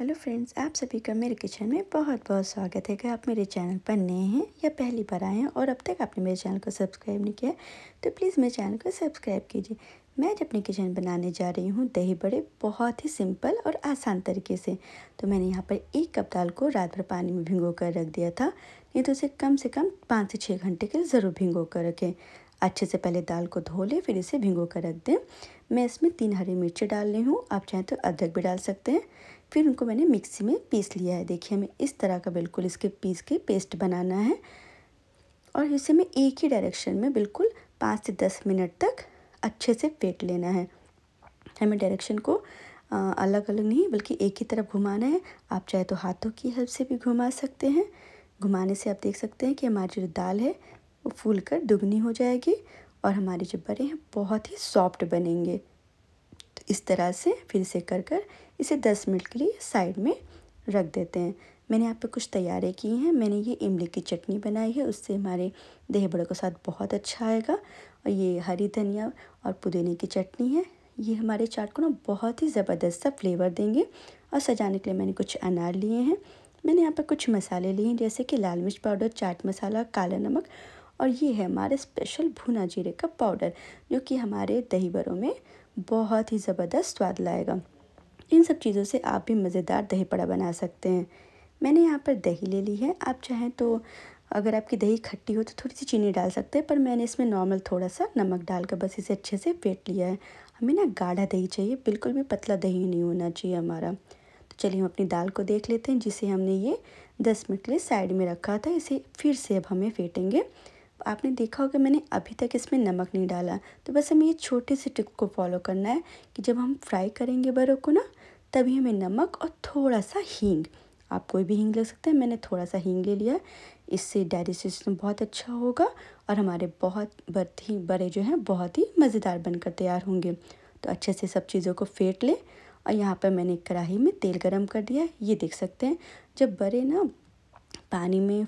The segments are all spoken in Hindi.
हेलो फ्रेंड्स आप सभी का मेरे किचन में बहुत बहुत स्वागत है कि आप मेरे चैनल पर नए हैं या पहली बार आए हैं और अब तक आपने मेरे चैनल को सब्सक्राइब नहीं किया तो प्लीज़ मेरे चैनल को सब्सक्राइब कीजिए मैं आज अपने किचन बनाने जा रही हूँ दही बड़े बहुत ही सिंपल और आसान तरीके से तो मैंने यहाँ पर एक कप दाल को रात भर पानी में भिंगो कर रख दिया था नहीं तो उसे कम से कम पाँच से छः घंटे के लिए ज़रूर भिंगो कर रखें अच्छे से पहले दाल को धो लें फिर इसे भिंगो कर रख दें मैं इसमें तीन हरी मिर्ची डाल रही हूँ आप चाहें तो अदरक भी डाल सकते हैं फिर उनको मैंने मिक्सी में पीस लिया है देखिए हमें इस तरह का बिल्कुल इसके पीस के पेस्ट बनाना है और इसे हमें एक ही डायरेक्शन में बिल्कुल पाँच से दस मिनट तक अच्छे से फेंट लेना है हमें डायरेक्शन को अलग अलग नहीं बल्कि एक ही तरफ घुमाना है आप चाहे तो हाथों की हेल्प से भी घुमा सकते हैं घुमाने से आप देख सकते हैं कि हमारी जो दाल है वो फूल कर दुगनी हो जाएगी और हमारे जो बड़े हैं बहुत ही सॉफ्ट बनेंगे इस तरह से फिर से कर कर इसे दस मिनट के लिए साइड में रख देते हैं मैंने यहाँ पे कुछ तैयारी की हैं मैंने ये इमली की चटनी बनाई है उससे हमारे देह बड़े के साथ बहुत अच्छा आएगा और ये हरी धनिया और पुदीने की चटनी है ये हमारे चाट को ना बहुत ही ज़बरदस्त सा फ्लेवर देंगे और सजाने के लिए मैंने कुछ अनार लिए हैं मैंने यहाँ पर कुछ मसाले लिए हैं जैसे कि लाल मिर्च पाउडर चाट मसाला काला नमक और ये है हमारे स्पेशल भुना जीरे का पाउडर जो कि हमारे दही बड़ों में बहुत ही ज़बरदस्त स्वाद लाएगा इन सब चीज़ों से आप भी मज़ेदार दही पड़ा बना सकते हैं मैंने यहाँ पर दही ले ली है आप चाहें तो अगर आपकी दही खट्टी हो तो थोड़ी सी चीनी डाल सकते हैं पर मैंने इसमें नॉर्मल थोड़ा सा नमक डालकर बस इसे अच्छे से फेंट लिया है हमें ना गाढ़ा दही चाहिए बिल्कुल भी पतला दही नहीं होना चाहिए हमारा तो चलिए हम अपनी दाल को देख लेते हैं जिसे हमने ये दस मिनट के लिए साइड में रखा था इसे फिर से अब हमें फेंटेंगे आपने देखा होगा मैंने अभी तक इसमें नमक नहीं डाला तो बस हमें ये छोटे से टिप को फॉलो करना है कि जब हम फ्राई करेंगे बरो को ना तभी हमें नमक और थोड़ा सा हींग आप कोई भी हींग ले सकते हैं मैंने थोड़ा सा हींग ले लिया इससे डाइजेशन सिस्टम बहुत अच्छा होगा और हमारे बहुत बहुत ही बड़े जो हैं बहुत ही मज़ेदार बनकर तैयार होंगे तो अच्छे से सब चीज़ों को फेंट लें और यहाँ पर मैंने कढ़ाई में तेल गरम कर दिया ये देख सकते हैं जब बड़े ना पानी में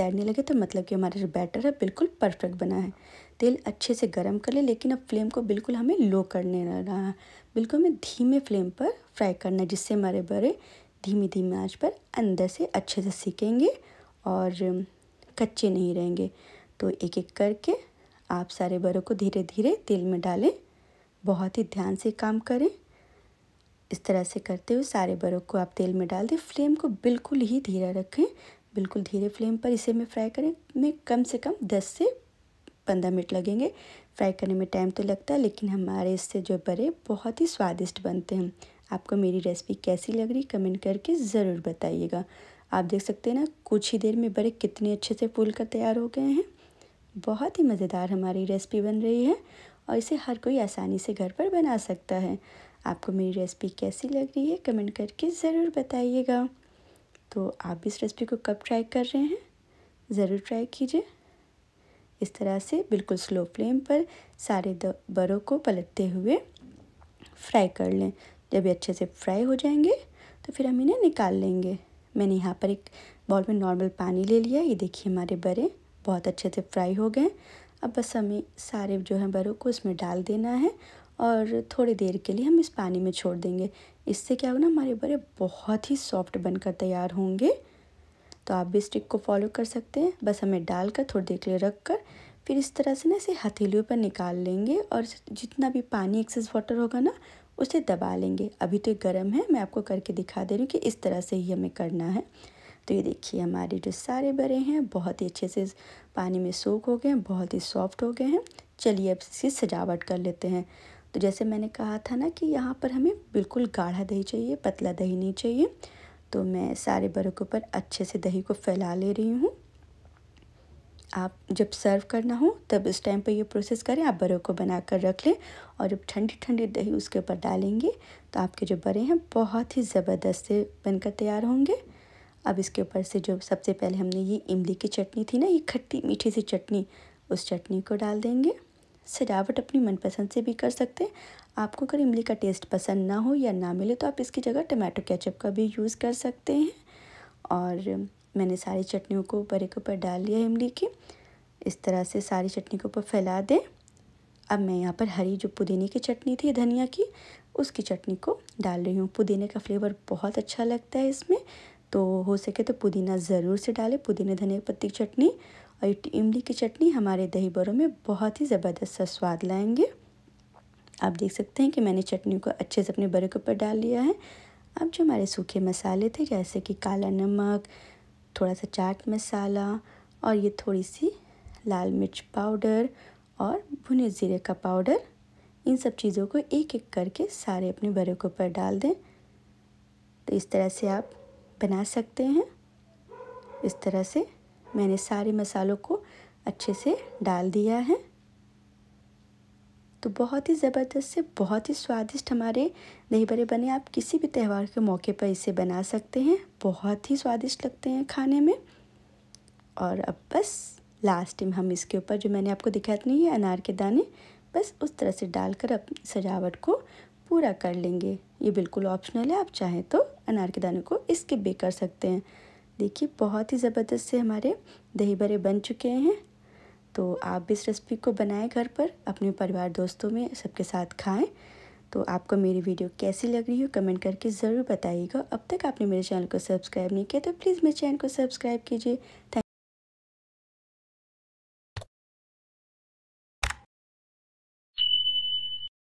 तैरने लगे तो मतलब कि हमारा जो बैटर है बिल्कुल परफेक्ट बना है तेल अच्छे से गर्म कर लें लेकिन अब फ्लेम को बिल्कुल हमें लो करने रहना है बिल्कुल हमें धीमे फ्लेम पर फ्राई करना है जिससे हमारे बड़े धीमी धीमी आँच पर अंदर से अच्छे से सीखेंगे और कच्चे नहीं रहेंगे तो एक एक करके आप सारे बड़ों को धीरे धीरे तेल में डालें बहुत ही ध्यान से काम करें इस तरह से करते हुए सारे बड़ों को आप तेल में डाल दें फ्लेम को बिल्कुल ही धीरा रखें बिल्कुल धीरे फ्लेम पर इसे में फ्राई करने में कम से कम दस से पंद्रह मिनट लगेंगे फ्राई करने में टाइम तो लगता है लेकिन हमारे इससे जो बड़े बहुत ही स्वादिष्ट बनते हैं आपको मेरी रेसिपी कैसी लग रही कमेंट करके ज़रूर बताइएगा आप देख सकते हैं ना कुछ ही देर में बड़े कितने अच्छे से फूल कर तैयार हो गए हैं बहुत ही मज़ेदार हमारी रेसिपी बन रही है और इसे हर कोई आसानी से घर पर बना सकता है आपको मेरी रेसिपी कैसी लग रही है कमेंट करके ज़रूर बताइएगा तो आप इस रेसिपी को कब ट्राई कर रहे हैं ज़रूर ट्राई कीजिए इस तरह से बिल्कुल स्लो फ्लेम पर सारे बड़ों को पलटते हुए फ्राई कर लें जब ये अच्छे से फ्राई हो जाएंगे तो फिर हम इन्हें निकाल लेंगे मैंने यहाँ पर एक बॉल में नॉर्मल पानी ले लिया ये देखिए हमारे बड़े बहुत अच्छे से फ्राई हो गए अब बस हमें सारे जो हैं बड़ों को इसमें डाल देना है और थोड़ी देर के लिए हम इस पानी में छोड़ देंगे इससे क्या होगा ना हमारे बड़े बहुत ही सॉफ्ट बनकर तैयार होंगे तो आप भी स्टिक को फॉलो कर सकते हैं बस हमें डालकर थोड़ी देर के लिए रख कर फिर इस तरह से ना इसे हथेलियों पर निकाल लेंगे और जितना भी पानी एक्सेस वाटर होगा ना उसे दबा लेंगे अभी तो गर्म है मैं आपको करके दिखा दे रही हूँ कि इस तरह से ही हमें करना है तो ये देखिए हमारे जो सारे बड़े हैं बहुत ही अच्छे से पानी में सूख हो गए हैं बहुत ही सॉफ्ट हो गए हैं चलिए अब इसकी सजावट कर लेते हैं तो जैसे मैंने कहा था ना कि यहाँ पर हमें बिल्कुल गाढ़ा दही चाहिए पतला दही नहीं चाहिए तो मैं सारे बर्कों पर अच्छे से दही को फैला ले रही हूँ आप जब सर्व करना हो तब इस टाइम पर ये प्रोसेस करें आप बड़ों को बना कर रख लें और जब ठंडी ठंडी दही उसके ऊपर डालेंगे तो आपके जो बड़े हैं बहुत ही ज़बरदस्त से बनकर तैयार होंगे अब इसके ऊपर से जो सबसे पहले हमने ये इमली की चटनी थी ना ये खट्टी मीठी सी चटनी उस चटनी को डाल देंगे सजावट अपनी मनपसंद से भी कर सकते हैं आपको अगर इमली का टेस्ट पसंद ना हो या ना मिले तो आप इसकी जगह टमाटो केचप का भी यूज़ कर सकते हैं और मैंने सारी चटनियों को ऊपर के ऊपर डाल लिया इमली की इस तरह से सारी चटनी के ऊपर फैला दें अब मैं यहाँ पर हरी जो पुदीने की चटनी थी धनिया की उसकी चटनी को डाल रही हूँ पुदीने का फ्लेवर बहुत अच्छा लगता है इसमें तो हो सके तो पुदीना ज़रूर से डालें पुदीने धनिया पत्ती की चटनी और इमली की चटनी हमारे दही बड़ों में बहुत ही ज़बरदस्त सा स्वाद लाएंगे आप देख सकते हैं कि मैंने चटनी को अच्छे से अपने बड़े के ऊपर डाल लिया है अब जो हमारे सूखे मसाले थे जैसे कि काला नमक थोड़ा सा चाट मसाला और ये थोड़ी सी लाल मिर्च पाउडर और भुने ज़ीरे का पाउडर इन सब चीज़ों को एक एक करके सारे अपने बड़े के ऊपर डाल दें तो इस तरह से आप बना सकते हैं इस तरह से मैंने सारे मसालों को अच्छे से डाल दिया है तो बहुत ही ज़बरदस्त से बहुत ही स्वादिष्ट हमारे दही बड़े बने आप किसी भी त्यौहार के मौके पर इसे बना सकते हैं बहुत ही स्वादिष्ट लगते हैं खाने में और अब बस लास्ट टाइम हम इसके ऊपर जो मैंने आपको दिखाया नहीं है अनार के दाने बस उस तरह से डालकर अपनी सजावट को पूरा कर लेंगे ये बिल्कुल ऑप्शनल है आप चाहें तो अनार के दाने को इसके भी कर सकते हैं देखिए बहुत ही ज़बरदस्त से हमारे दही बड़े बन चुके हैं तो आप भी इस रेसिपी को बनाएं घर पर अपने परिवार दोस्तों में सबके साथ खाएं तो आपको मेरी वीडियो कैसी लग रही हो कमेंट करके ज़रूर बताइएगा अब तक आपने मेरे चैनल को सब्सक्राइब नहीं किया तो प्लीज़ मेरे चैनल को सब्सक्राइब कीजिए थैंक